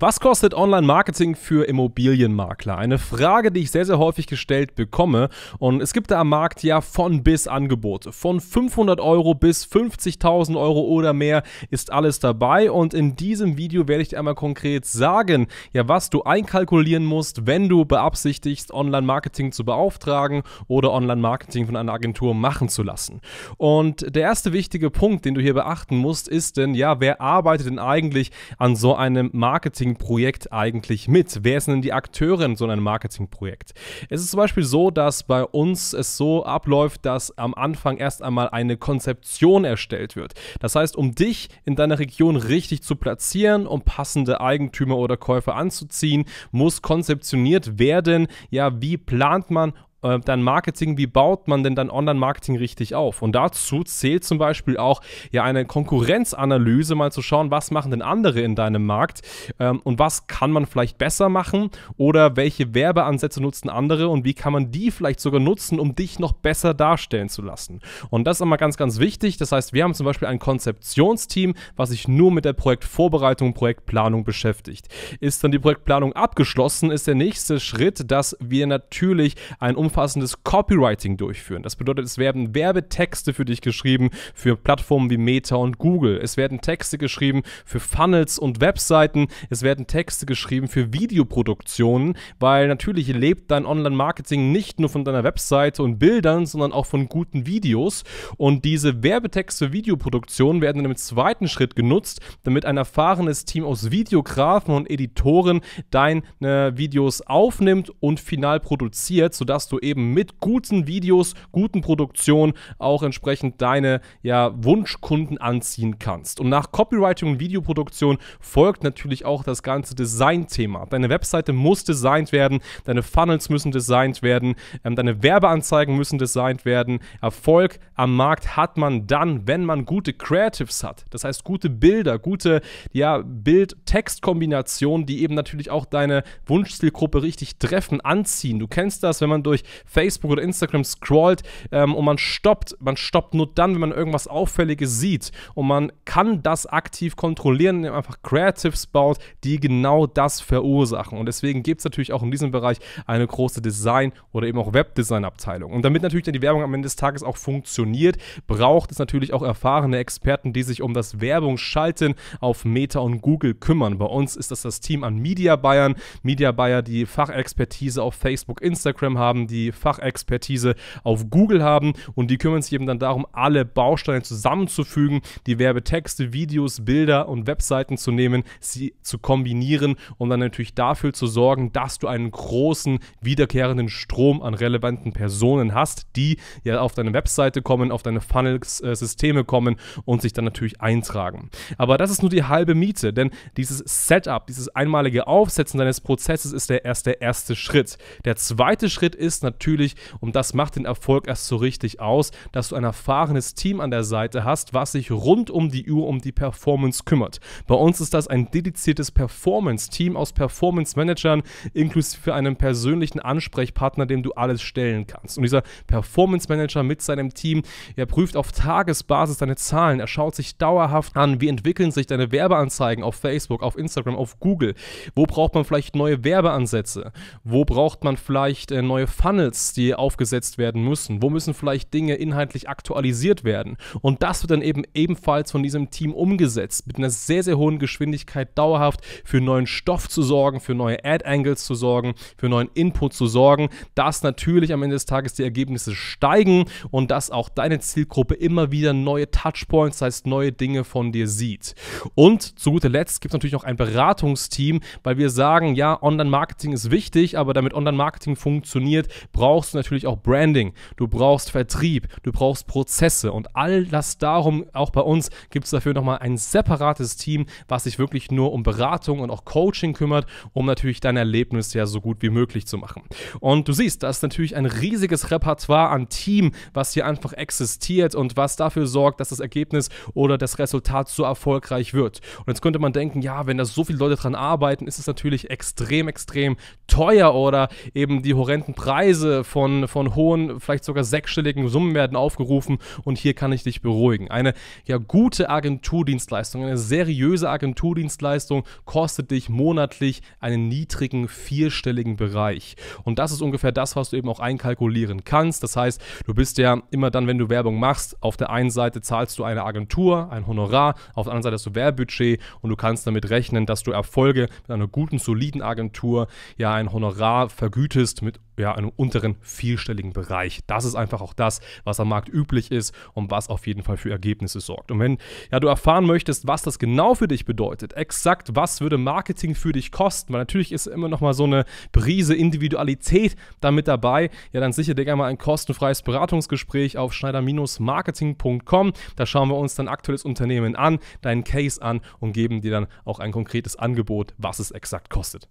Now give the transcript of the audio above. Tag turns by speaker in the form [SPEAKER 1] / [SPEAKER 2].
[SPEAKER 1] Was kostet Online-Marketing für Immobilienmakler? Eine Frage, die ich sehr, sehr häufig gestellt bekomme. Und es gibt da am Markt ja von bis Angebote. Von 500 Euro bis 50.000 Euro oder mehr ist alles dabei. Und in diesem Video werde ich dir einmal konkret sagen, ja, was du einkalkulieren musst, wenn du beabsichtigst, Online-Marketing zu beauftragen oder Online-Marketing von einer Agentur machen zu lassen. Und der erste wichtige Punkt, den du hier beachten musst, ist denn, ja, wer arbeitet denn eigentlich an so einem Marketing Marketingprojekt eigentlich mit? Wer sind denn die Akteure in so einem Marketingprojekt? Es ist zum Beispiel so, dass bei uns es so abläuft, dass am Anfang erst einmal eine Konzeption erstellt wird. Das heißt, um dich in deiner Region richtig zu platzieren, um passende Eigentümer oder Käufer anzuziehen, muss konzeptioniert werden, ja, wie plant man äh, dann Marketing, wie baut man denn dann Online-Marketing richtig auf? Und dazu zählt zum Beispiel auch ja eine Konkurrenzanalyse, mal zu schauen, was machen denn andere in deinem Markt ähm, und was kann man vielleicht besser machen oder welche Werbeansätze nutzen andere und wie kann man die vielleicht sogar nutzen, um dich noch besser darstellen zu lassen. Und das ist immer ganz, ganz wichtig. Das heißt, wir haben zum Beispiel ein Konzeptionsteam, was sich nur mit der Projektvorbereitung, Projektplanung beschäftigt. Ist dann die Projektplanung abgeschlossen, ist der nächste Schritt, dass wir natürlich ein Umfeld umfassendes Copywriting durchführen. Das bedeutet, es werden Werbetexte für dich geschrieben für Plattformen wie Meta und Google. Es werden Texte geschrieben für Funnels und Webseiten. Es werden Texte geschrieben für Videoproduktionen, weil natürlich lebt dein Online-Marketing nicht nur von deiner Webseite und Bildern, sondern auch von guten Videos. Und diese Werbetexte für Videoproduktionen werden im zweiten Schritt genutzt, damit ein erfahrenes Team aus Videografen und Editoren deine Videos aufnimmt und final produziert, sodass du eben mit guten Videos, guten Produktionen auch entsprechend deine ja, Wunschkunden anziehen kannst. Und nach Copywriting und Videoproduktion folgt natürlich auch das ganze Design-Thema. Deine Webseite muss designt werden, deine Funnels müssen designt werden, ähm, deine Werbeanzeigen müssen designt werden. Erfolg am Markt hat man dann, wenn man gute Creatives hat. Das heißt, gute Bilder, gute ja, Bild-Text-Kombinationen, die eben natürlich auch deine Wunschzielgruppe richtig treffen, anziehen. Du kennst das, wenn man durch Facebook oder Instagram scrollt ähm, und man stoppt. Man stoppt nur dann, wenn man irgendwas Auffälliges sieht. Und man kann das aktiv kontrollieren, indem man einfach Creatives baut, die genau das verursachen. Und deswegen gibt es natürlich auch in diesem Bereich eine große Design- oder eben auch Webdesign-Abteilung. Und damit natürlich dann die Werbung am Ende des Tages auch funktioniert, braucht es natürlich auch erfahrene Experten, die sich um das Werbungsschalten auf Meta und Google kümmern. Bei uns ist das das Team an Media Bayern. Media Bayer, die Fachexpertise auf Facebook, Instagram haben, die die Fachexpertise auf Google haben und die kümmern sich eben dann darum, alle Bausteine zusammenzufügen, die Werbetexte, Videos, Bilder und Webseiten zu nehmen, sie zu kombinieren und dann natürlich dafür zu sorgen, dass du einen großen wiederkehrenden Strom an relevanten Personen hast, die ja auf deine Webseite kommen, auf deine Funnel-Systeme kommen und sich dann natürlich eintragen. Aber das ist nur die halbe Miete, denn dieses Setup, dieses einmalige Aufsetzen deines Prozesses ist der erst der erste Schritt. Der zweite Schritt ist natürlich, natürlich, und das macht den Erfolg erst so richtig aus, dass du ein erfahrenes Team an der Seite hast, was sich rund um die Uhr um die Performance kümmert. Bei uns ist das ein dediziertes Performance-Team aus Performance-Managern inklusive einem persönlichen Ansprechpartner, dem du alles stellen kannst. Und dieser Performance-Manager mit seinem Team, er prüft auf Tagesbasis deine Zahlen, er schaut sich dauerhaft an, wie entwickeln sich deine Werbeanzeigen auf Facebook, auf Instagram, auf Google, wo braucht man vielleicht neue Werbeansätze, wo braucht man vielleicht äh, neue Funnel, Tunnels, die aufgesetzt werden müssen? Wo müssen vielleicht Dinge inhaltlich aktualisiert werden? Und das wird dann eben ebenfalls von diesem Team umgesetzt, mit einer sehr, sehr hohen Geschwindigkeit dauerhaft für neuen Stoff zu sorgen, für neue Ad-Angles zu sorgen, für neuen Input zu sorgen, dass natürlich am Ende des Tages die Ergebnisse steigen und dass auch deine Zielgruppe immer wieder neue Touchpoints, das heißt neue Dinge von dir sieht. Und zu guter Letzt gibt es natürlich noch ein Beratungsteam, weil wir sagen, ja, Online-Marketing ist wichtig, aber damit Online-Marketing funktioniert, brauchst du natürlich auch Branding, du brauchst Vertrieb, du brauchst Prozesse und all das darum, auch bei uns gibt es dafür nochmal ein separates Team, was sich wirklich nur um Beratung und auch Coaching kümmert, um natürlich dein Erlebnis ja so gut wie möglich zu machen. Und du siehst, da ist natürlich ein riesiges Repertoire an Team, was hier einfach existiert und was dafür sorgt, dass das Ergebnis oder das Resultat so erfolgreich wird. Und jetzt könnte man denken, ja, wenn da so viele Leute dran arbeiten, ist es natürlich extrem, extrem teuer oder eben die horrenden Preise Preise von, von hohen, vielleicht sogar sechsstelligen Summen werden aufgerufen und hier kann ich dich beruhigen. Eine ja, gute Agenturdienstleistung, eine seriöse Agenturdienstleistung kostet dich monatlich einen niedrigen vierstelligen Bereich. Und das ist ungefähr das, was du eben auch einkalkulieren kannst. Das heißt, du bist ja immer dann, wenn du Werbung machst, auf der einen Seite zahlst du eine Agentur, ein Honorar, auf der anderen Seite hast du Werbudget und du kannst damit rechnen, dass du Erfolge mit einer guten, soliden Agentur ja ein Honorar vergütest mit ja, einem unteren vierstelligen Bereich. Das ist einfach auch das, was am Markt üblich ist und was auf jeden Fall für Ergebnisse sorgt. Und wenn ja, du erfahren möchtest, was das genau für dich bedeutet, exakt was würde Marketing für dich kosten, weil natürlich ist immer noch mal so eine Brise Individualität damit dabei, ja, dann sicher dir gerne mal ein kostenfreies Beratungsgespräch auf schneider-marketing.com. Da schauen wir uns dann aktuelles Unternehmen an, deinen Case an und geben dir dann auch ein konkretes Angebot, was es exakt kostet.